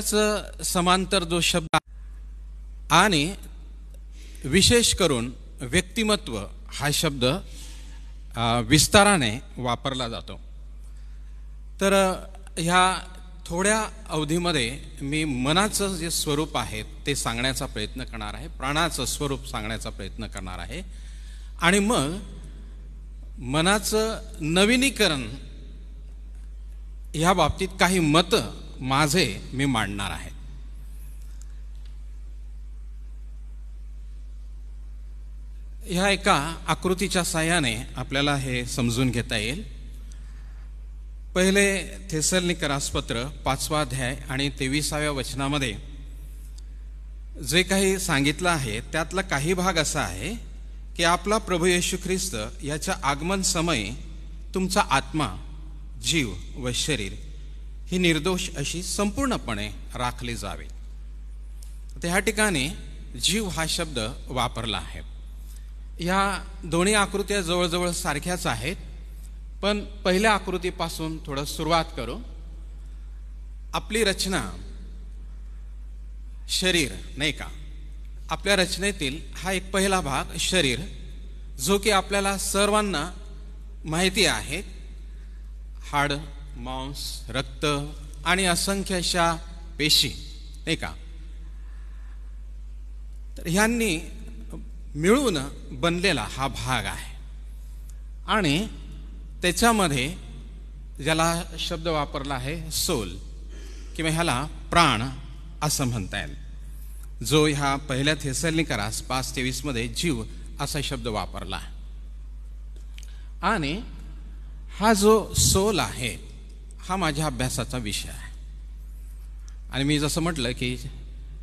समांतर जो शब्द आणि विशेष करून व्यक्तिमत्व हा शब्द विस्ताराने वापरला जातो तर ह्या थोड्या अवधीमध्ये मी मनाचं जे स्वरूप आहे ते सांगण्याचा प्रयत्न करणार आहे प्राणाचं स्वरूप सांगण्याचा प्रयत्न करणार आहे आणि मग मनाचं नवीनीकरण ह्या बाबतीत काही मतं माझे मी मांडणार आहे ह्या एका आकृतीच्या साह्याने आपल्याला हे समजून घेता येईल पहिले थेसलनिकरासपत्र पाचवा अध्याय आणि तेविसाव्या वचनामध्ये जे काही सांगितलं आहे त्यातला काही भाग असा आहे की आपला प्रभू येशू ख्रिस्त याच्या आगमन समय तुमचा आत्मा जीव व शरीर ही निर्दोष अशी संपूर्णपणे राखली जावी तर ह्या ठिकाणी जीव हा शब्द वापरला आहे ह्या दोन्ही आकृत्या जवळजवळ सारख्याच आहेत पण पहिल्या आकृतीपासून थोडं सुरुवात करू आपली रचना शरीर नाही का आपल्या रचनेतील हा एक पहिला भाग शरीर जो की आपल्याला सर्वांना माहिती आहे हाड मांस रक्त आणि असंख्य अशा पेशी नाही का तर ह्यांनी मिळून बनलेला हा भाग आहे आणि त्याच्यामध्ये ज्याला शब्द वापरला आहे सोल किंवा ह्याला प्राण असं म्हणता येईल जो ह्या पहिल्या थेसलनिकरास पाच तेवीसमध्ये जीव असा शब्द वापरला आणि हा जो सोल आहे हा माझ्या अभ्यासाचा विषय आहे आणि मी जसं म्हटलं की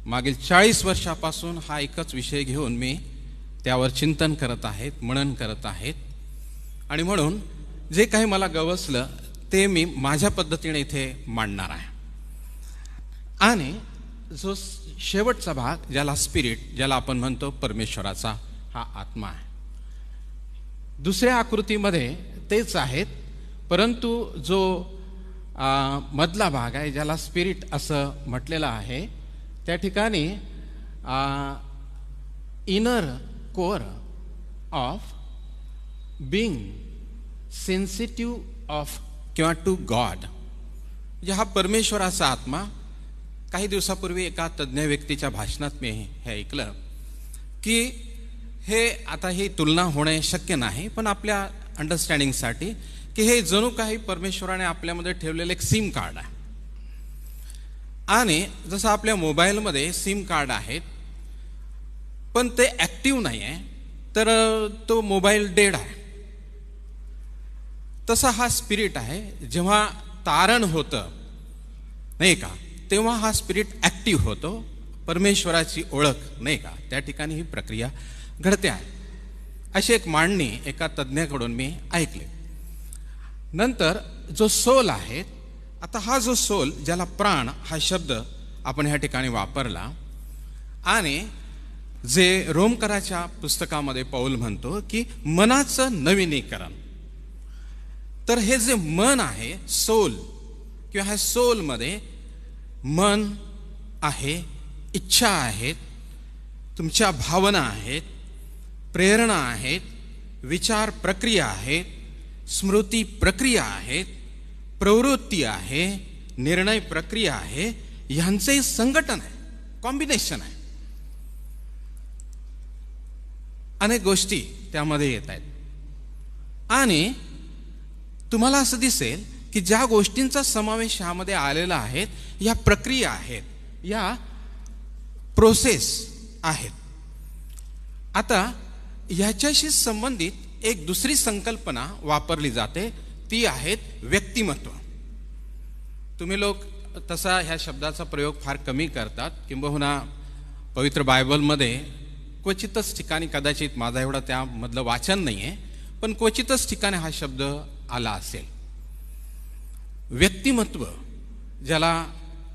मागील चाळीस वर्षापासून हा एकच विषय घेऊन मी त्यावर चिंतन करत आहेत मनन करत आहेत आणि म्हणून जे काही मला गवसलं ते मी माझ्या पद्धतीने इथे मांडणार आहे आणि जो शेवटचा भाग ज्याला स्पिरिट ज्याला आपण म्हणतो परमेश्वराचा हा आत्मा आहे दुसऱ्या आकृतीमध्ये तेच आहेत परंतु जो मधला भाग आहे ज्याला स्पिरिट असं म्हटलेलं आहे त्या ठिकाणी inner core of being sensitive of किंवा टू गॉड म्हणजे हा परमेश्वराचा आत्मा काही दिवसापूर्वी एका तज्ज्ञ व्यक्तीच्या भाषणात मी हे ऐकलं की हे आता ही तुलना होणे शक्य नाही पण आपल्या अंडरस्टँडिंगसाठी की हे जणू काही परमेश्वराने आपल्यामध्ये ठेवलेलं एक सिम कार्ड आहे आणि जसं आपल्या मोबाईलमध्ये सिम कार्ड आहेत पण ते ॲक्टिव्ह नाही आहे तर तो मोबाईल डेड आहे तसा हा स्पिरिट आहे जेव्हा तारण होतं नाही का तेव्हा हा स्पिरिट ॲक्टिव्ह होतो परमेश्वराची ओळख नाही का त्या ठिकाणी ही प्रक्रिया घडते आहे अशी एक मांडणी एका तज्ज्ञाकडून मी ऐकली नंतर जो सोल आहे आता हा जो सोल ज्याला प्राण हा शब्द आपण ह्या ठिकाणी वापरला आणि जे रोमकराच्या पुस्तकामध्ये पाऊल म्हणतो की मनाचं नवीनीकरण तर हे जे मन आहे सोल किंवा ह्या सोलमध्ये मन आहे इच्छा आहेत तुमच्या भावना आहेत प्रेरणा आहेत विचार प्रक्रिया आहेत स्मृती प्रक्रिया आहेत प्रवृत्ती आहे निर्णय प्रक्रिया आहे ह्यांचे संघटन आहे कॉम्बिनेशन आहे अनेक गोष्टी त्यामध्ये येत आहेत आणि तुम्हाला असं दिसेल की ज्या गोष्टींचा समावेश ह्यामध्ये आलेला आहे या प्रक्रिया आहेत या प्रोसेस आहेत आता ह्याच्याशी संबंधित एक दुसरी संकल्पना वापरली जाते ती आहेत व्यक्तिमत्व तुम्ही लोक तसा ह्या शब्दाचा प्रयोग फार कमी करतात किंबहुना पवित्र बायबलमध्ये क्वचितच ठिकाणी कदाचित माझा एवढा त्यामधलं वाचन नाही आहे पण क्वचितच ठिकाणी हा शब्द आला असेल व्यक्तिमत्व ज्याला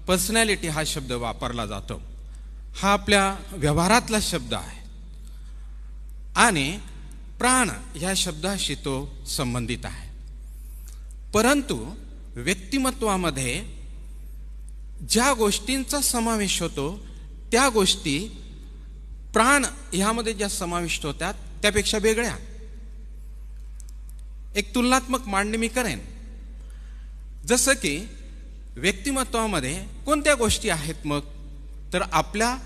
पर्सनॅलिटी हा शब्द वापरला जातो हा आपल्या व्यवहारातला शब्द आहे आणि प्राण ह्या शब्दाशी तो संबंधित आहे परंतु व्यक्तिमत्वामध्ये ज्या गोष्टींचा समावेश होतो त्या गोष्टी प्राण ह्यामध्ये ज्या समाविष्ट होत्या त्यापेक्षा वेगळ्या एक तुलनात्मक मांडणी मी करेन जसं की व्यक्तिमत्वामध्ये कोणत्या गोष्टी आहेत मग तर आपल्या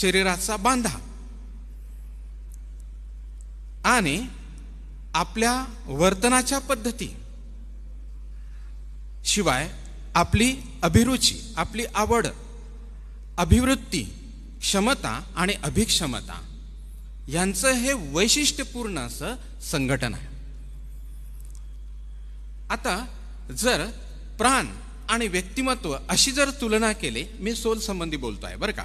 शरीराचा बांधा आणि आपल्या वर्तनाच्या पद्धती शिवाय आपली अभिरुची आपली आवड अभिवृत्ती क्षमता आणि अभिक्षमता यांचं हे वैशिष्ट्यपूर्ण असं संघटन आहे आता जर प्राण आणि व्यक्तिमत्व अशी जर तुलना केली मी सोल संबंधी बोलतो आहे बरं का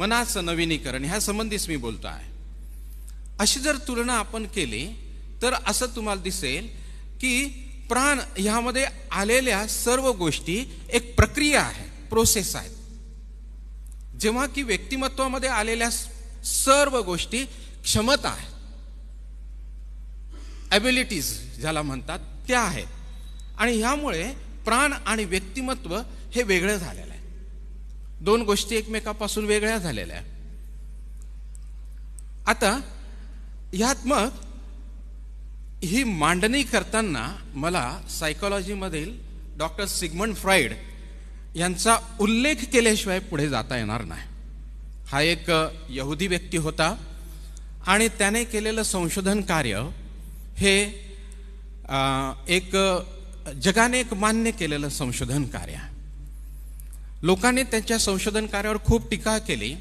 मनाचं नवीनीकरण ह्या संबंधीच मी बोलतो आहे अशी जर तुलना आपण केली तर असं तुम्हाला दिसेल की प्राण ह्यामध्ये आलेल्या सर्व गोष्टी एक प्रक्रिया आहे प्रोसेस आहे जेव्हा की व्यक्तिमत्वामध्ये आलेल्या सर्व गोष्टी क्षमता आहे ॲबिलिटीज ज्याला म्हणतात त्या आहेत आणि ह्यामुळे प्राण आणि व्यक्तिमत्व हे वेगळं झालेलं आहे दोन गोष्टी एकमेकापासून वेगळ्या झालेल्या आहेत आता ह्यात मग ही मांडणी करताना मला सायकॉलॉजीमधील डॉक्टर सिगमंड फ्राईड यांचा उल्लेख केल्याशिवाय पुढे जाता येणार नाही हा एक यहुदी व्यक्ती होता आणि त्याने केलेलं संशोधन कार्य हे एक जगाने एक मान्य केलेलं संशोधन कार्य लोकांनी त्यांच्या संशोधन कार्यावर खूप टीका केली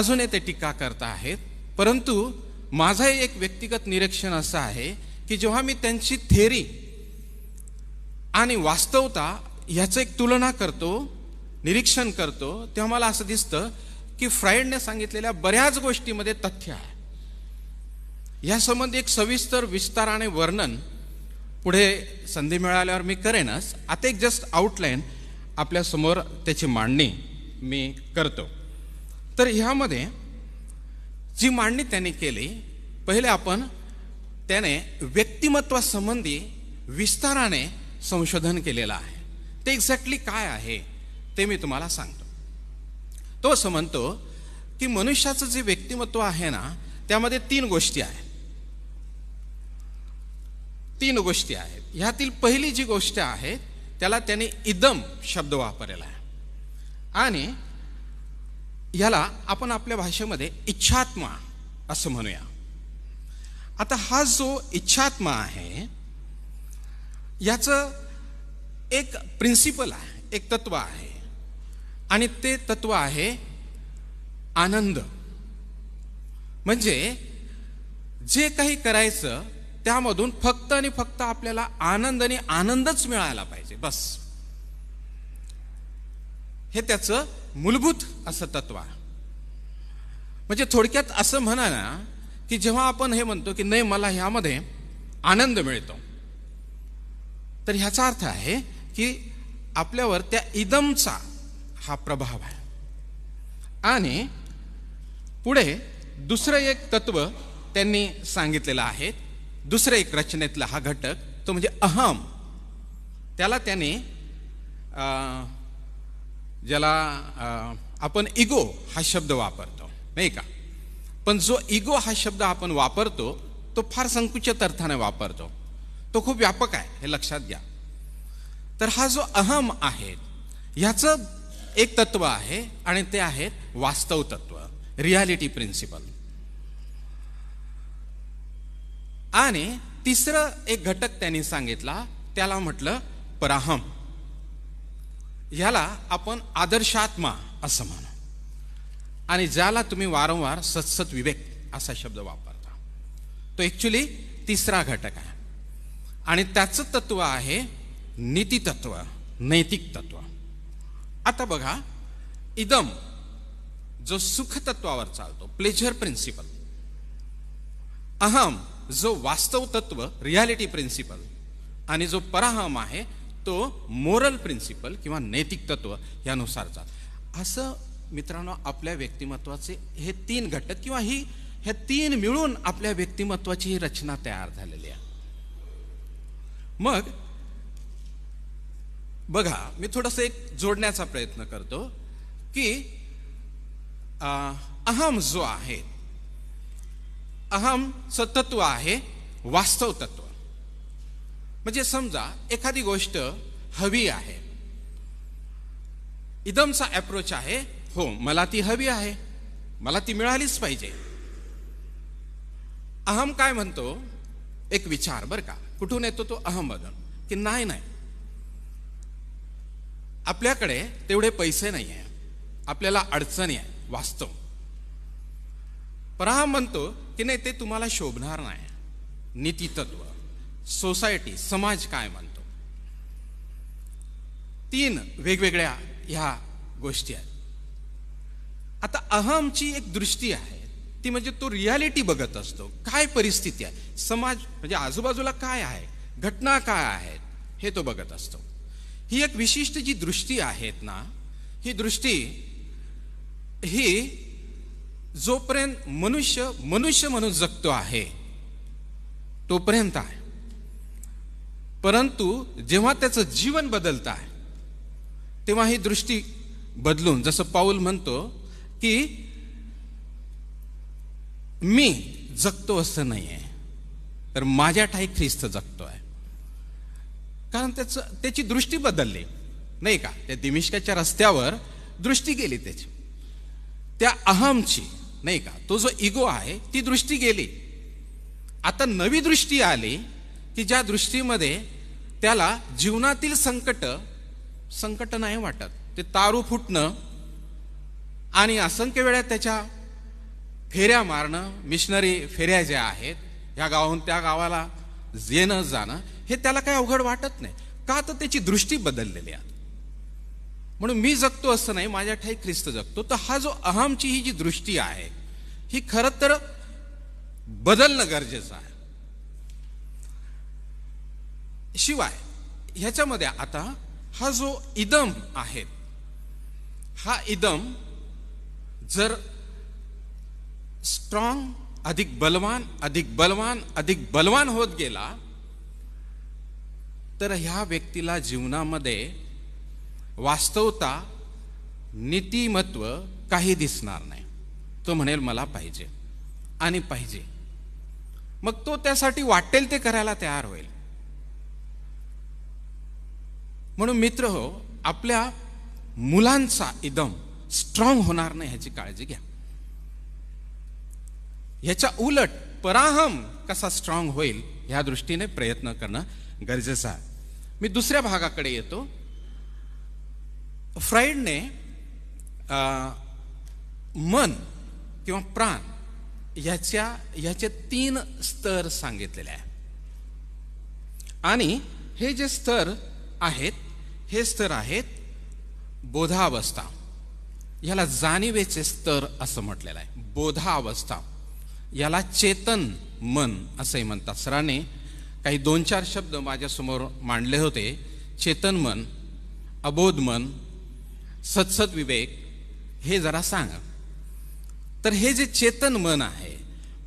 अजूनही ते टीका करता आहेत परंतु माझं एक व्यक्तिगत निरीक्षण असं आहे की जेव्हा मी त्यांची थेरी आणि वास्तवता ह्याचं एक तुलना करतो निरीक्षण करतो तेव्हा मला असं दिसतं की फ्रायडने सांगितलेल्या बऱ्याच गोष्टीमध्ये तथ्य आहे यासंबंधी एक सविस्तर विस्ताराने वर्णन पुढे संधी मिळाल्यावर मी करेनच आता एक जस्ट आउटलाईन आपल्यासमोर त्याची मांडणी मी करतो तर ह्यामध्ये जी मांडणी त्याने केली पहिले आपण त्याने व्यक्तिमत्वासंबंधी विस्ताराने संशोधन केलेलं आहे ते एक्झॅक्टली काय आहे ते मी तुम्हाला सांगतो तो असं म्हणतो की मनुष्याचं जे व्यक्तिमत्व आहे ना त्यामध्ये तीन गोष्टी आहेत तीन गोष्टी आहेत ह्यातील पहिली जी गोष्ट आहे त्याला त्याने इदम शब्द वापरलेला आहे आणि याला आपण आपल्या भाषेमध्ये इच्छात्मा असं म्हणूया आता हा जो इच्छात्मा आहे याचं एक प्रिन्सिपल आहे एक तत्व आहे आणि ते तत्व आहे आनंद म्हणजे जे काही करायचं त्यामधून फक्त आणि फक्त आपल्याला आनंद आणि आनंदच मिळायला पाहिजे बस हे त्याचं मूलभूत असं तत्व म्हणजे थोडक्यात असं म्हणा ना की जेव्हा आपण हे म्हणतो की नाही मला ह्यामध्ये आनंद मिळतो तर ह्याचा अर्थ आहे की आपल्यावर त्या इदमचा हा प्रभाव आहे आणि पुढे दुसरं एक तत्व त्यांनी सांगितलेलं आहे दुसरं एक रचनेतला हा घटक तो म्हणजे अहम त्याला त्याने ज्याला आपण इगो हा शब्द वापरतो नाही का पण जो इगो हा शब्द आपण वापरतो तो फार संकुचित अर्थाने वापरतो तो खूप व्यापक आहे हे लक्षात घ्या तर हा जो अहम आहे ह्याचं एक तत्व आहे आणि ते आहे वास्तव तत्व रियालिटी प्रिन्सिपल आणि तिसरं एक घटक त्यांनी सांगितला त्याला म्हटलं पराहम ह्याला आपण आदर्शात्मा असं म्हणू आणि ज्याला तुम्ही वारंवार सत्सत विवेक असा शब्द वापरता तो ॲक्च्युली तिसरा घटक आहे आणि त्याचं तत्व आहे नीतितत्व नैतिक तत्व आता बघा इदम जो सुख तत्वावर चालतो प्लेजर प्रिन्सिपल अहम जो वास्तव तत्व रियालिटी प्रिन्सिपल आणि जो पराहम आहे तो मोरल प्रिन्सिपल किंवा नैतिक तत्व यानुसारचा असं मित्रांनो आपल्या व्यक्तिमत्वाचे हे तीन घटक किंवा ही हे तीन मिळून आपल्या व्यक्तिमत्वाची ही रचना तयार झालेली आहे मग बघा मी थोडस एक जोडण्याचा प्रयत्न करतो की अहम जो आहे अहम तत्व आहे वास्तव तत्व म्हणजे समजा एखादी गोष्ट हवी आहे इदमचा अप्रोच आहे हो मला ती हवी आहे मला ती मिळालीच पाहिजे अहम काय म्हणतो एक विचार बर का कुठून येतो तो अहम अहमधून की नाही नाही आपल्याकडे तेवढे पैसे नाही आहे आपल्याला अडचणी आहे वास्तव पराहम म्हणतो की नाही ते तुम्हाला शोभणार नाही नीतितत्व सोसायटी समाज काय म्हणतो तीन वेगवेगळ्या ह्या गोष्टी आहेत आता अहमची एक दृष्टी आहे ती म्हणजे तो रियालिटी बघत असतो काय परिस्थिती आहे समाज म्हणजे आजूबाजूला काय आहे घटना काय आहेत हे तो बघत असतो ही एक विशिष्ट जी दृष्टी आहेत ना ही दृष्टी ही जोपर्यंत मनुष्य मनुष्य म्हणून जगतो आहे तोपर्यंत आहे परंतु जेव्हा त्याचं जीवन बदलत आहे तेव्हा ही दृष्टी बदलून जसं पाऊल म्हणतो की मी जगतो असं नाही आहे तर माझ्या ठाई ख्रिस्त जगतो आहे कारण त्याचं त्याची दृष्टी बदलली नाही का त्या दिमिष्काच्या रस्त्यावर दृष्टी गेली त्याची त्या अहमची नाही का तो जो इगो आहे ती दृष्टी गेली आता नवी दृष्टी आली की ज्या दृष्टीमध्ये त्याला जीवनातील संकट संकट नाही वाटत ते तारू फुटणं आणि असंख्य वेळा त्याच्या फेऱ्या मारणं मिशनरी फेऱ्या ज्या आहेत ह्या गावाहून त्या गावाला येणं जाणं हे त्याला काही अवघड वाटत नाही का तर त्याची दृष्टी बदललेली आहे म्हणून मी जगतो असं नाही माझ्या ठाई ख्रिस्त जगतो तर हा जो अहमची ही जी दृष्टी आहे ही खरं तर बदलणं गरजेचं आहे शिवाय ह्याच्यामध्ये आता हा जो इदम आहे हा इदम जर स्ट्रॉंग अधिक बलवान अधिक बलवान अधिक बलवान होत गेला तर ह्या व्यक्तीला जीवनामध्ये वास्तवता नीतिमत्व काही दिसणार नाही तो म्हणेल मला पाहिजे आणि पाहिजे मग तो त्यासाठी वाटेल ते करायला तयार होईल म्हणून मित्र हो आपल्या मुलांचा इदम स्ट्रॉंग होणार नाही ह्याची काळजी घ्या ह्याच्या उलट पराहम कसा स्ट्रॉंग होईल ह्या दृष्टीने प्रयत्न करणं गरजेचं आहे मी दुसऱ्या भागाकडे येतो फ्राईडने मन किंवा प्राण ह्याच्या ह्याचे तीन स्तर सांगितलेले आहे आणि हे जे स्तर आहेत हे स्तर आहेत बोधावस्था याला जाणीवेचे स्तर असं म्हटलेलं आहे बोधावस्था याला चेतन मन असंही म्हणतात सराने काही दोन चार शब्द माझ्यासमोर मांडले होते चेतन मन अबोध मन सत्सत विवेक हे जरा सांगा तर हे जे चेतन मन आहे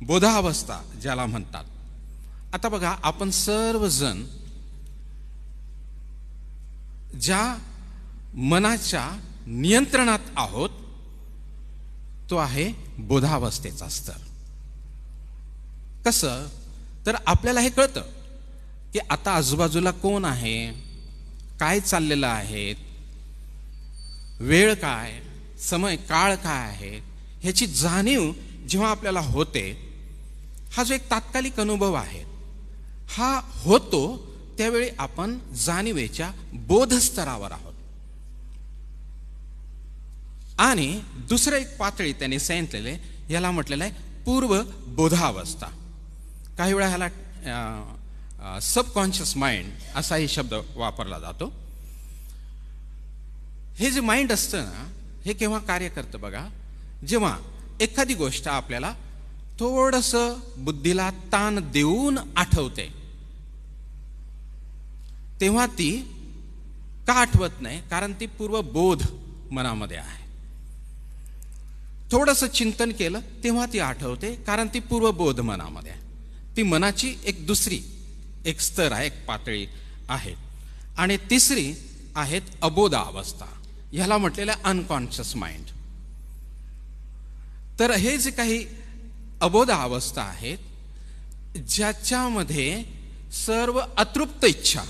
बोधावस्था ज्याला म्हणतात आता बघा आपण सर्वजण ज्या मनाच्या नियंत्रणात आहोत तो आहे बोधावस्थेचा स्तर कसं तर आपल्याला हे कळतं की आता आजूबाजूला कोण आहे काय चाललेलं आहे वेळ काय समय काळ काय आहे ह्याची जाणीव जेव्हा आपल्याला होते हा जो एक तात्कालिक अनुभव आहे हा होतो त्यावेळी आपण जाणीवेच्या बोधस्तरावर आहोत आणि दुसरं एक पातळी त्यांनी सांगितलेले याला म्हटलेलं आहे पूर्व बोधावस्था काही वेळा ह्याला सबकॉन्शियस माइंड असाही शब्द वापरला जातो हे जे माइंड असतं ना हे केव्हा कार्य करतं बघा जेव्हा एखादी गोष्ट आपल्याला थोडंसं बुद्धीला ताण देऊन आठवते तेव्हा ती का आठवत नाही कारण ती पूर्व बोध मनामध्ये आहे थोडंसं चिंतन केलं तेव्हा ती आठवते कारण ती पूर्वबोध मनामध्ये आहे ती मनाची एक दुसरी एक स्तर आहे एक पातळी आहे आणि तिसरी आहेत अबोध अवस्था ह्याला म्हटलेलं अनकॉन्शियस माइंड तर हे जे काही अबोध अवस्था आहेत ज्याच्यामध्ये सर्व अतृप्त इच्छा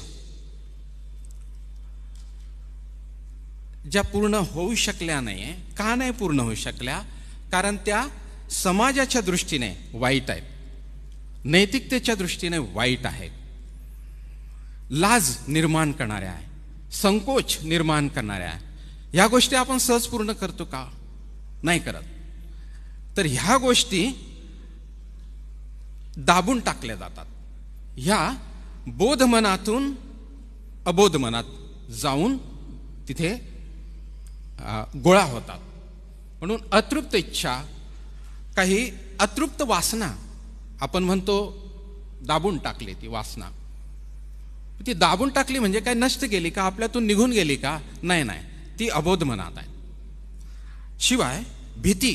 ज्या पूर्ण होऊ शकल्या नाही का नाही पूर्ण होऊ शकल्या कारण त्या समाजाच्या दृष्टीने वाईट आहेत नैतिकतेच्या दृष्टीने वाईट आहेत लाज निर्माण करणाऱ्या आहे संकोच निर्माण करणाऱ्या आहे ह्या गोष्टी आपण सहज पूर्ण करतो का नाही करत तर ह्या गोष्टी दाबून टाकल्या जातात ह्या बोधमनातून अबोधमनात जाऊन तिथे गोळा होतात म्हणून अतृप्त इच्छा काही अतृप्त वासना आपण म्हणतो दाबून टाकली ती वासना ती दाबून टाकली म्हणजे काय नष्ट केली का आपल्यातून निघून गेली का नाही नाही ती अबोध मनात आहे शिवाय भीती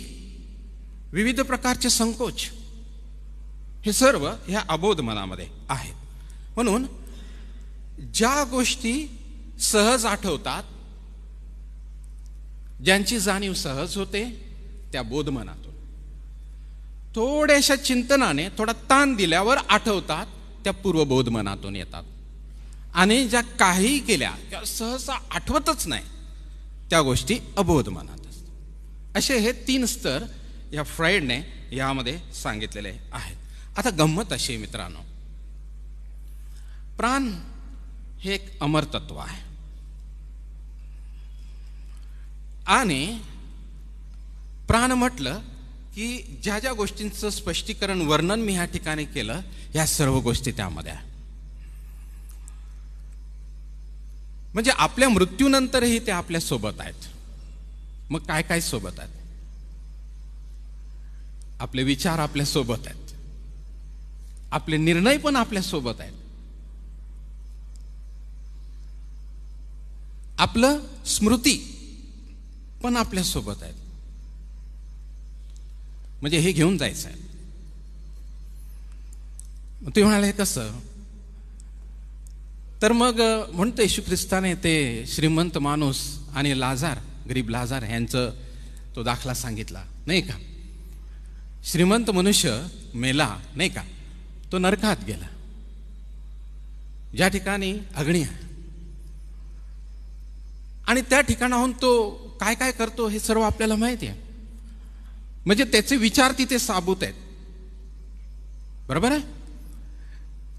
विविध प्रकारचे संकोच हे सर्व ह्या अबोध मनामध्ये आहेत म्हणून ज्या गोष्टी सहज आठवतात ज्यांची जाणीव सहज होते त्या बोधमनातून थोड्याशा चिंतनाने थोडा ताण दिल्यावर आठवतात त्या पूर्वबोधमनातून येतात आणि ज्या काही केल्या त्या सहसा आठवतच नाही त्या गोष्टी अबोध मनात असतात असे हे तीन स्तर या फ्राईडने यामध्ये सांगितलेले आहेत आता गंमत अशी मित्रांनो प्राण हे एक अमर तत्व आहे आणि प्राण म्हटलं की ज्या ज्या गोष्टींचं स्पष्टीकरण वर्णन मी ह्या ठिकाणी केलं ह्या सर्व गोष्टी त्यामध्ये म्हणजे आपल्या मृत्यूनंतरही ते आपल्या सोबत आहेत मग काय काय सोबत आहेत आपले विचार आपल्या सोबत आहेत आपले निर्णय पण आपल्या सोबत आहेत आपलं स्मृती पण आपल्या सोबत आहेत म्हणजे हे घेऊन जायचं आहे मग ते म्हणाले कसं तर मग म्हणतो येशू ख्रिस्ताने ते श्रीमंत माणूस आणि लाजार गरीब लाजार यांचं तो दाखला सांगितला नाही का श्रीमंत मनुष्य मेला नाही का तो नरकात गेला ज्या ठिकाणी अग्नी आहे आणि त्या ठिकाणाहून तो काय काय करतो हे सर्व आपल्याला माहिती आहे म्हणजे त्याचे विचार तिथे साबूत आहेत बरोबर आहे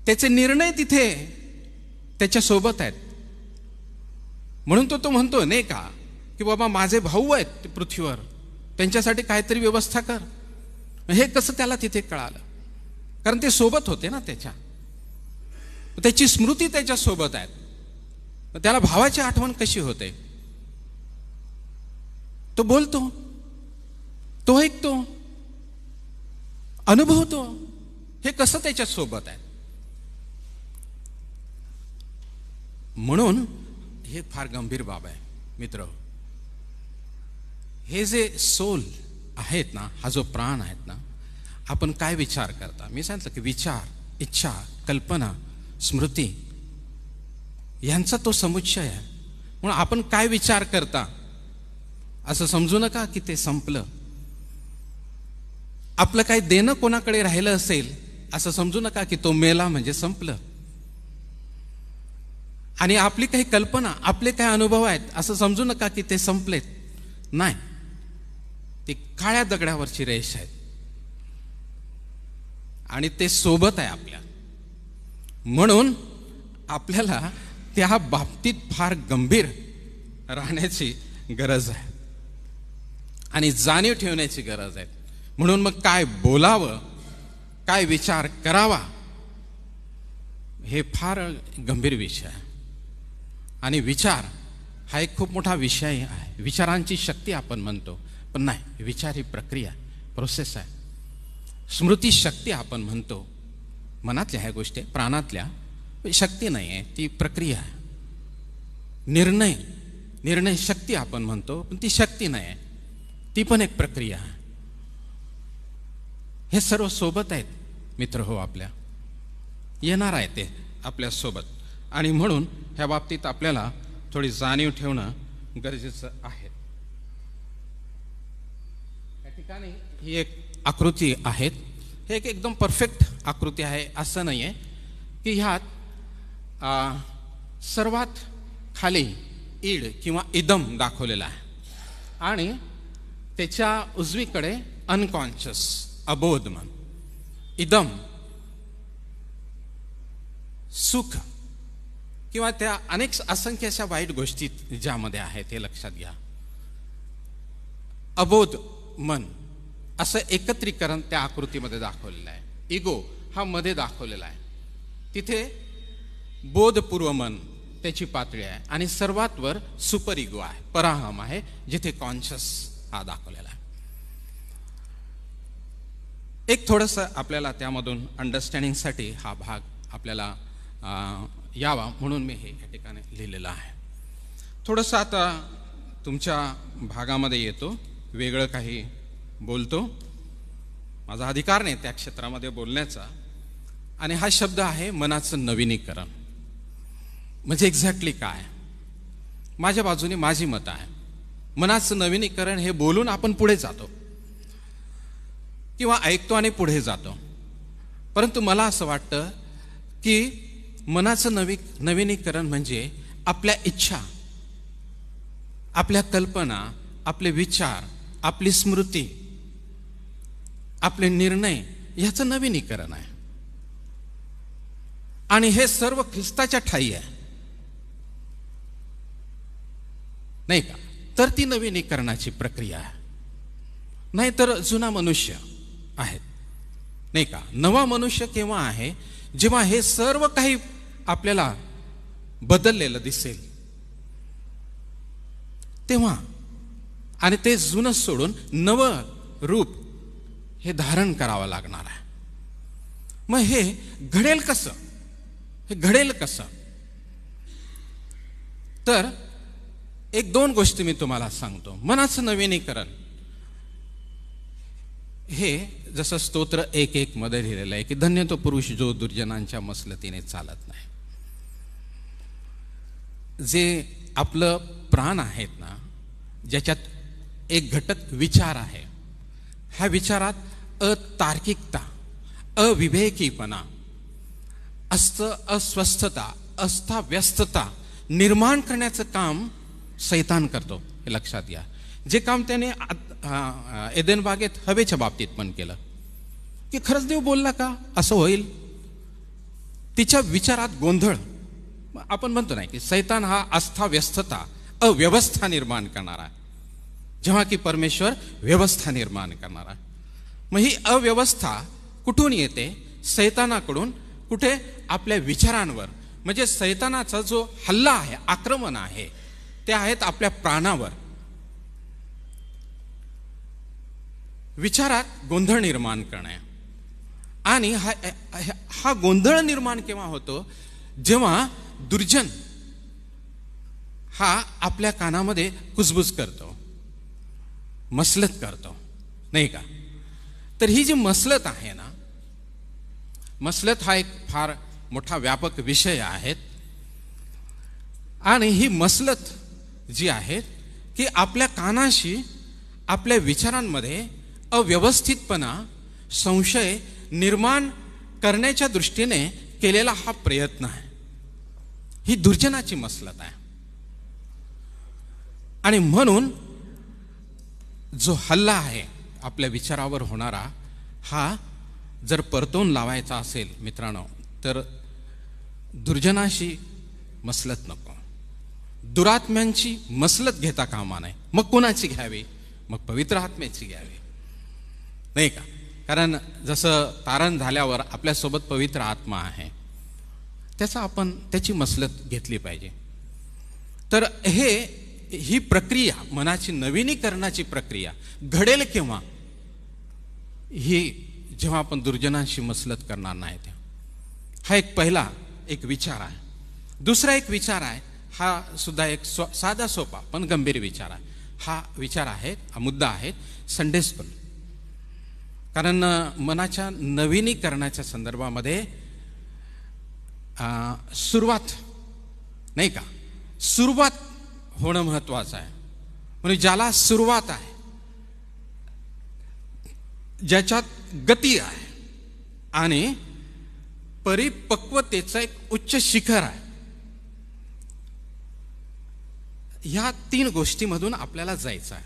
त्याचे निर्णय तिथे त्याच्यासोबत आहेत म्हणून तो तो म्हणतो नाही का की बाबा माझे भाऊ आहेत पृथ्वीवर त्यांच्यासाठी काहीतरी व्यवस्था कर हे कसं त्याला तिथे कळालं कारण ते सोबत होते ना त्याच्या त्याची स्मृती त्याच्यासोबत आहेत त्याला भावाची आठवण कशी होते तो बोलतो तो ऐकतो अनुभवतो हे कसं त्याच्या सोबत आहे म्हणून हे फार गंभीर बाब आहे मित्र हे जे सोल आहेत ना हा जो प्राण आहेत ना आपण काय विचार करता मी सांगितलं की विचार इच्छा कल्पना स्मृती यांचा तो समुच्चय आहे म्हणून आपण काय विचार करता असं समजू नका की ते संपलं आपलं काही देणं कोणाकडे राहिलं असेल असं समजू नका की तो मेला म्हणजे संपलं आणि आपली काही कल्पना आपले काही अनुभव आहेत असं समजू नका की ते संपलेत नाही ते काळ्या दगडावरची रेष आहेत आणि ते सोबत आहे आपल्या म्हणून आपल्याला त्या बाबतीत फार गंभीर राहण्याची गरज आहे आणि जाणीव ठेवण्याची गरज आहे म्हणून मग काय बोलावं काय विचार करावा हे फार गंभीर विषय आहे आणि विचार हा एक खूप मोठा विषय आहे विचारांची शक्ती आपण म्हणतो पण नाही विचार ही प्रक्रिया प्रोसेस आहे स्मृती शक्ती आपण म्हणतो मनातल्या ह्या गोष्टी प्राणातल्या शक्ती नाही आहे ती प्रक्रिया आहे निर्णय निर्णय शक्ती आपण म्हणतो पण ती शक्ती नाही आहे ती पण एक प्रक्रिया हे सर्व सोबत आहेत मित्र हो आपल्या येणार आहे ते आपल्या सोबत आणि म्हणून ह्या बाबतीत आपल्याला थोडी जाणीव ठेवणं गरजेचं आहे या ठिकाणी ही एक आकृती आहे हे एक एकदम परफेक्ट आकृती आहे असं नाही आहे की ह्यात सर्वात खाली ईड किंवा इदम दाखवलेला आहे आणि त्याच्या उजवीकडे अनकॉन्शियस अबोध मन इदम सुख किंवा त्या अनेक असंख्य अशा वाईट गोष्टी ज्यामध्ये आहेत हे लक्षात घ्या अबोध मन असं एकत्रीकरण त्या आकृतीमध्ये दाखवलेलं आहे इगो हा मध्ये दाखवलेला आहे तिथे बोधपूर्व मन त्याची पातळी आहे आणि सर्वात वर सुपर इगो आहे पराहम आहे जिथे कॉन्शियस हा दाखवलेला आहे एक थोडंसं आपल्याला त्यामधून अंडरस्टँडिंगसाठी हा भाग आपल्याला यावा म्हणून मी हे या ठिकाणी लिहिलेलं आहे थोडंसं आता तुमच्या भागामध्ये येतो वेगळं काही बोलतो माझा अधिकार नाही त्या क्षेत्रामध्ये बोलण्याचा आणि हा शब्द आहे मनाचं नवीनीकरण म्हणजे एक्झॅक्टली काय माझ्या बाजूने माझी मतं आहे मनाचं नवीनीकरण हे बोलून आपण पुढे जातो किंवा ऐकतो आणि पुढे जातो परंतु मला असं वाटतं की मनाचं नवी नवीनीकरण म्हणजे आपल्या इच्छा आपल्या कल्पना आपले विचार आपली स्मृती आपले निर्णय ह्याचं नवीनीकरण आहे आणि हे सर्व ख्रिस्ताच्या ठाई आहे नाही का तर ती नवीनीकरणाची प्रक्रिया आहे नाहीतर जुना मनुष्य आहेत नाही का नवा मनुष्य केव्हा आहे जेव्हा हे सर्व काही आपल्याला बदललेलं दिसेल तेव्हा आणि ते जुनं सोडून नव रूप हे धारण करावं लागणार आहे मग हे घडेल कसं हे घडेल कसं तर एक दोन गोष्टी मी तुम्हाला सांगतो मनाचं नवीनीकरण हे जसं स्तोत्र एक एक मध्ये लिहिलेलं आहे की धन्य तो पुरुष जो दुर्जनांच्या मसलतीने चालत नाही जे आपलं प्राण आहेत ना ज्याच्यात एक घटक विचार आहे ह्या विचारात अतार्किकता अविवेकीपणा अस्त अस्वस्थता अस्थाव्यस्तता निर्माण करण्याचं काम सैतान करतो हे लक्षात घ्या जे काम त्याने एदेन बागेत हवेच्या बाबतीत पण केलं की खरंच देव बोलला का असं होईल तिच्या विचारात गोंधळ आपण म्हणतो नाही की सैतान हा आस्था अव्यवस्था निर्माण करणारा जेव्हा की परमेश्वर व्यवस्था निर्माण करणारा मग ही अव्यवस्था कुठून येते सैतानाकडून कुठे आपल्या विचारांवर म्हणजे सैतानाचा जो हल्ला आहे आक्रमण आहे ते आहेत आपल्या प्राणावर विचारात गोंधळ निर्माण करणे आणि हा हा गोंधळ निर्माण केव्हा होतो जेव्हा दुर्जन हा आपल्या कानामध्ये कुजबुज करतो मसलत करतो नाही का तर ही जी मसलत आहे ना मसलत हा एक फार मोठा व्यापक विषय आहे आणि ही मसलत जी आहेत की आपल्या कानाशी आपल्या विचारांमध्ये अव्यवस्थितपणा संशय निर्माण करण्याच्या दृष्टीने केलेला हा प्रयत्न आहे ही दुर्जनाची मसलत आहे आणि म्हणून जो हल्ला आहे आपल्या विचारावर होणारा हा जर परतवून लावायचा असेल मित्रांनो तर दुर्जनाशी मसलत नको दुरात्म्यांची मसलत घेता कामा नाही मग कोणाची घ्यावी मग पवित्र आत्म्याची घ्यावी नाही का कारण जसं तारण झाल्यावर आपल्यासोबत पवित्र आत्मा आहे त्याचा आपण त्याची मसलत घेतली पाहिजे तर हे ही प्रक्रिया मनाची नवीनीकरणाची प्रक्रिया घडेल केव्हा ही जेव्हा आपण दुर्जनांशी मसलत करणार नाही तेव्हा हा एक पहिला एक विचार आहे दुसरा एक विचार आहे हा सुद्धा एक स्व साधा सोपा पण गंभीर विचार आहे हा विचार आहे हा मुद्दा आहे संडे कारण मनाच्या नवीनीकरणाच्या संदर्भामध्ये सुरुवात नाही का सुरुवात होणं महत्त्वाचं आहे म्हणजे ज्याला सुरुवात आहे ज्याच्यात गती आहे आणि परिपक्वतेचं एक उच्च शिखर आहे ह्या तीन गोष्टीमधून आपल्याला जायचं आहे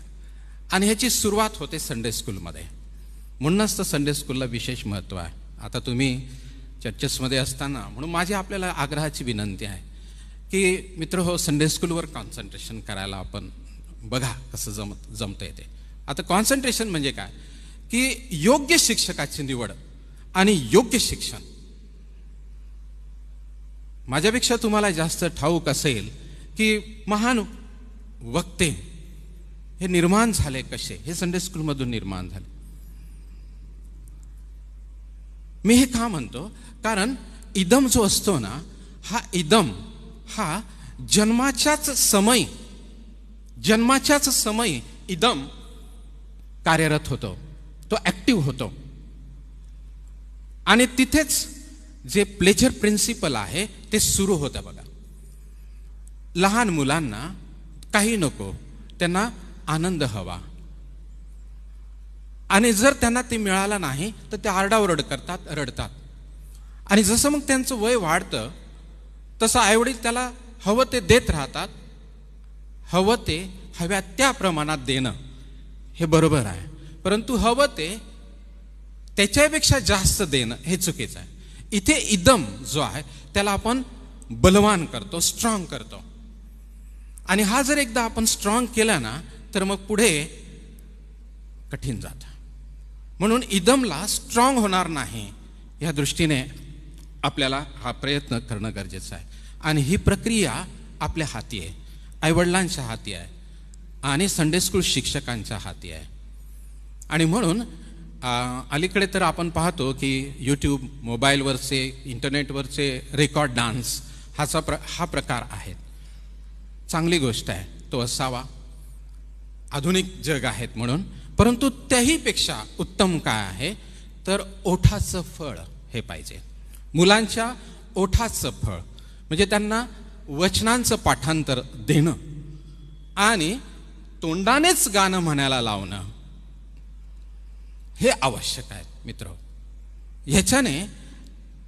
आणि ह्याची सुरुवात होते संडे स्कूलमध्ये म्हणूनच तर संडे स्कूलला विशेष महत्त्व आहे आता तुम्ही चर्चेसमध्ये असताना म्हणून माझी आपल्याला आग्रहाची विनंती आहे की मित्र हो संडे स्कूलवर कॉन्सन्ट्रेशन करायला आपण बघा कसं जम जमतं येते आता कॉन्सन्ट्रेशन म्हणजे काय की योग्य शिक्षकाची निवड आणि योग्य शिक्षण माझ्यापेक्षा तुम्हाला जास्त ठाऊक असेल की महान वक्ते हे निर्माण झाले कसे हे संडे स्कूलमधून निर्माण झाले मी हे का म्हणतो कारण इदम जो असतो ना हा इदम हा जन्माच्याच समय जन्माच्याच समय इदम कार्यरत होतो तो ॲक्टिव्ह होतो आणि तिथेच जे प्लेजर प्रिन्सिपल आहे ते सुरू होतं बघा लहान मुलांना काही नको त्यांना आनंद हवा आणि जर त्यांना ते मिळाला नाही तर ते आरडाओरड करतात रडतात आणि जसं मग त्यांचं वय वाढतं तसं आईवडील त्याला हवं ते देत राहतात हवं ते हव्या त्या प्रमाणात देणं हे बरोबर आहे परंतु हवं ते त्याच्यापेक्षा जास्त देणं हे चुकीचं आहे इथे इदम जो आहे त्याला आपण बलवान करतो स्ट्रॉंग करतो आणि हा जर एकदा आपण स्ट्रॉंग केला ना तर मग पुढे कठीण जात म्हणून इदमला स्ट्रॉंग होणार नाही या दृष्टीने आपल्याला हा प्रयत्न करणं गरजेचं आहे आणि ही प्रक्रिया आपल्या हाती आहे आईवडिलांच्या हाती आहे आणि संडे स्कूल शिक्षकांच्या हाती आहे आणि म्हणून अलीकडे तर आपण पाहतो की यूट्यूब मोबाईलवरचे इंटरनेटवरचे रेकॉर्ड डान्स हाचा प्र हा प्रकार आहेत चांगली गोष्ट आहे तो असावा आधुनिक जग आहेत म्हणून परंतु त्याहीपेक्षा उत्तम काय आहे तर ओठाचं फळ हे पाहिजे मुलांच्या ओठाचं फळ म्हणजे त्यांना वचनांचं पाठांतर देणं आणि तोंडानेच गाणं म्हणायला लावणं हे आवश्यक आहे मित्र ह्याच्याने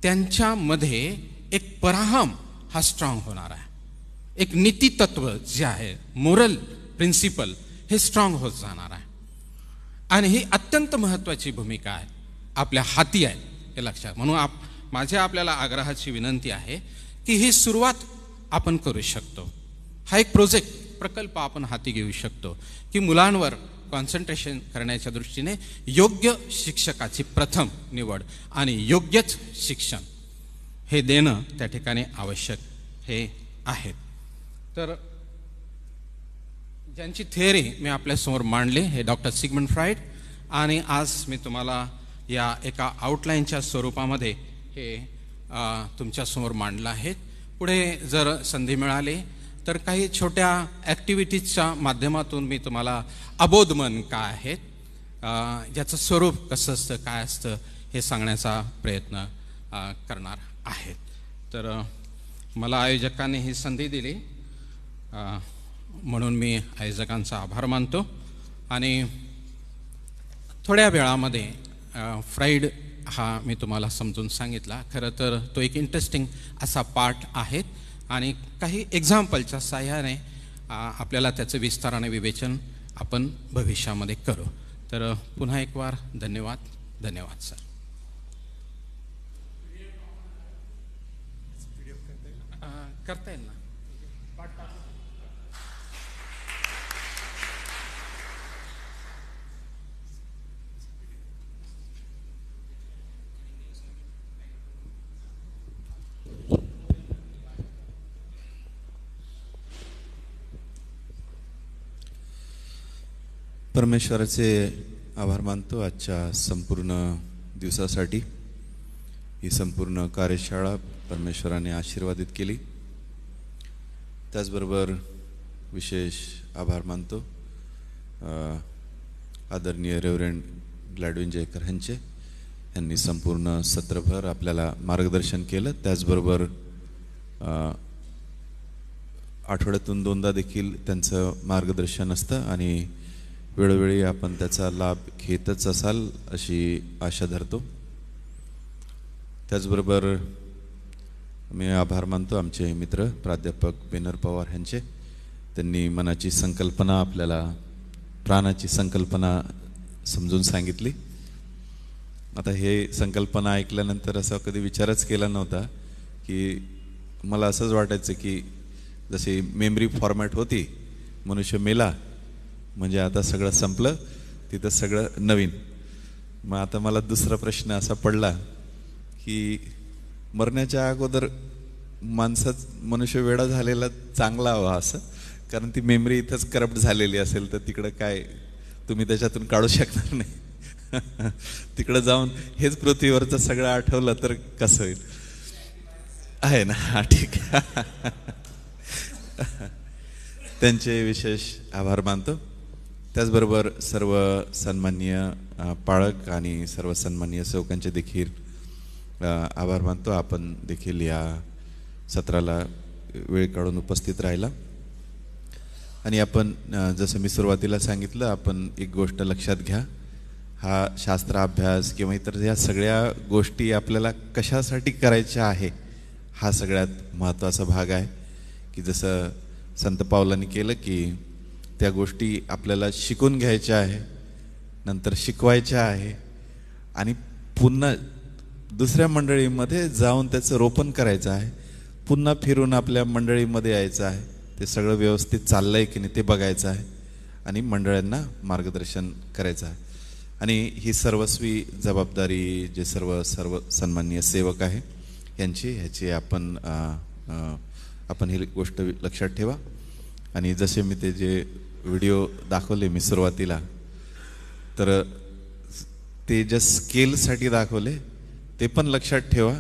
त्यांच्यामध्ये एक पराहम हा स्ट्रॉंग होणार आहे एक नीति तत्व जे आहे मोरल प्रिन्सिपल हे स्ट्रॉंग होत जाणार आहे आणि ही अत्यंत महत्त्वाची भूमिका आहे आपल्या हाती आहे हे लक्षात म्हणून आप माझ्या आपल्याला आग्रहाची विनंती आहे की ही सुरुवात आपण करू शकतो हा एक प्रोजेक्ट प्रकल्प आपण हाती घेऊ शकतो की मुलांवर कॉन्सन्ट्रेशन करण्याच्या दृष्टीने योग्य शिक्षकाची प्रथम निवड आणि योग्यच शिक्षण हे देणं त्या ठिकाणी आवश्यक हे आहेत तर ज्यांची थिअरी मी आपल्यासमोर मांडली हे डॉक्टर सिगमंड फ्राईड आणि आज मी तुम्हाला या एका आउटलाईनच्या स्वरूपामध्ये हे तुमच्यासमोर मांडलं आहे पुढे जर संधी मिळाली तर काही छोट्या ॲक्टिव्हिटीजच्या माध्यमातून मी तुम्हाला अबोधमन काय आहेत याचं स्वरूप कसं असतं काय असतं हे सांगण्याचा प्रयत्न करणार आहेत तर मला आयोजकांनी ही संधी दिली म्हणून मी आयोजकांचा आभार मानतो आणि थोड्या वेळामध्ये फ्राईड हा मी तुम्हाला समजून सांगितला खरं तर तो एक इंटरेस्टिंग असा पार्ट आहे आणि काही एक्झाम्पलच्या सहाय्याने आपल्याला त्याचं विस्तार आणि विवेचन आपण भविष्यामध्ये करू तर पुन्हा एक वार धन्यवाद धन्यवाद सर करता येईल ना परमेश्वराचे आभार मानतो आजच्या संपूर्ण दिवसासाठी ही संपूर्ण कार्यशाळा परमेश्वराने आशीर्वादित केली त्याचबरोबर विशेष आभार मानतो आदरणीय रेवरेंड ग्लॅडविन जयकर यांचे यांनी संपूर्ण सत्रभर आपल्याला मार्गदर्शन केलं त्याचबरोबर आठवड्यातून दोनदा देखील त्यांचं मार्गदर्शन असतं आणि वेळोवेळी आपण त्याचा लाभ घेतच असाल अशी आशा धरतो त्याचबरोबर मी आभार मानतो आमचे मित्र प्राध्यापक बेनर पवार यांचे त्यांनी मनाची संकल्पना आपल्याला प्राणाची संकल्पना समजून सांगितली आता हे संकल्पना ऐकल्यानंतर असा कधी विचारच केला नव्हता की मला असंच वाटायचं की जशी मेमरी फॉर्मॅट होती मनुष्य मेला म्हणजे आता सगळं संपलं तिथं सगळं नवीन मग आता मला दुसरा प्रश्न असा पडला की मरण्याच्या अगोदर माणसाच मनुष्य वेळा झालेला चांगला हवा असं कारण ती मेमरी इथंच करप्ट झालेली असेल तर तिकडं काय तुम्ही त्याच्यातून काढू शकणार नाही तिकडं जाऊन हेच पृथ्वीवरचं सगळं आठवलं तर कसं होईल आहे ना हा ठीक त्यांचे विशेष आभार मानतो त्याचबरोबर सर्व सन्मान्य पाळक आणि सर्व सन्मान्य सेवकांचे देखील आभार मानतो आपण देखील या सत्राला वेळ काढून उपस्थित राहिला आणि आपण जसं मी सुरुवातीला सांगितलं आपण एक गोष्ट लक्षात घ्या हा शास्त्र अभ्यास किंवा इतर ह्या सगळ्या गोष्टी आपल्याला कशासाठी करायच्या आहे हा सगळ्यात महत्त्वाचा भाग आहे की जसं संत पावलांनी केलं की त्या गोष्टी आपल्याला शिकून घ्यायच्या आहे नंतर शिकवायच्या आहे आणि पुन्हा दुसऱ्या मंडळीमध्ये जाऊन त्याचं रोपण करायचं आहे पुन्हा फिरून आपल्या मंडळीमध्ये यायचं आहे ते सगळं व्यवस्थित चाललं आहे की नाही ते बघायचं आहे आणि मंडळांना मार्गदर्शन करायचं आहे आणि ही सर्वस्वी जबाबदारी जे सर्व सर्व सन्मान्य सेवक आहे यांची ह्याची आपण आपण ही गोष्ट लक्षात ठेवा आणि जसे मी ते जे व्हिडिओ दाखवले मी सुरुवातीला तर ते ज्या स्केलसाठी दाखवले ते पण लक्षात ठेवा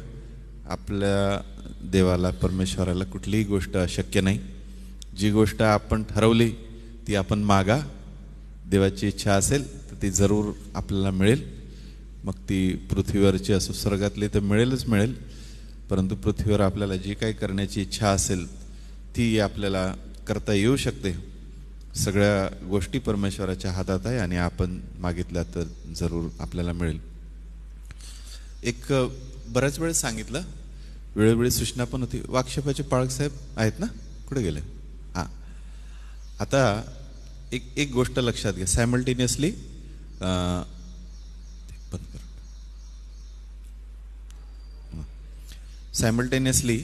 आपल्या देवाला परमेश्वराला कुठलीही गोष्ट अशक्य नाही जी गोष्ट आपण ठरवली ती आपण मागा देवाची इच्छा असेल तर ती जरूर आपल्याला मिळेल मग ती पृथ्वीवरची असो स्वर्गातली तर मिळेलच मिळेल परंतु पृथ्वीवर आपल्याला जी काही करण्याची इच्छा असेल ती आपल्याला करता येऊ शकते सगळ्या गोष्टी परमेश्वराच्या हातात आहे आणि आपण मागितल्या तर जरूर आपल्याला मिळेल एक बऱ्याच वेळेस सांगितलं वेळोवेळी सूचना पण होती वाक्षेपाचे साहेब आहेत ना कुठे गेले हां आता एक एक गोष्ट लक्षात घ्या सायमल्टेनियसली बंद सायमल्टेनियसली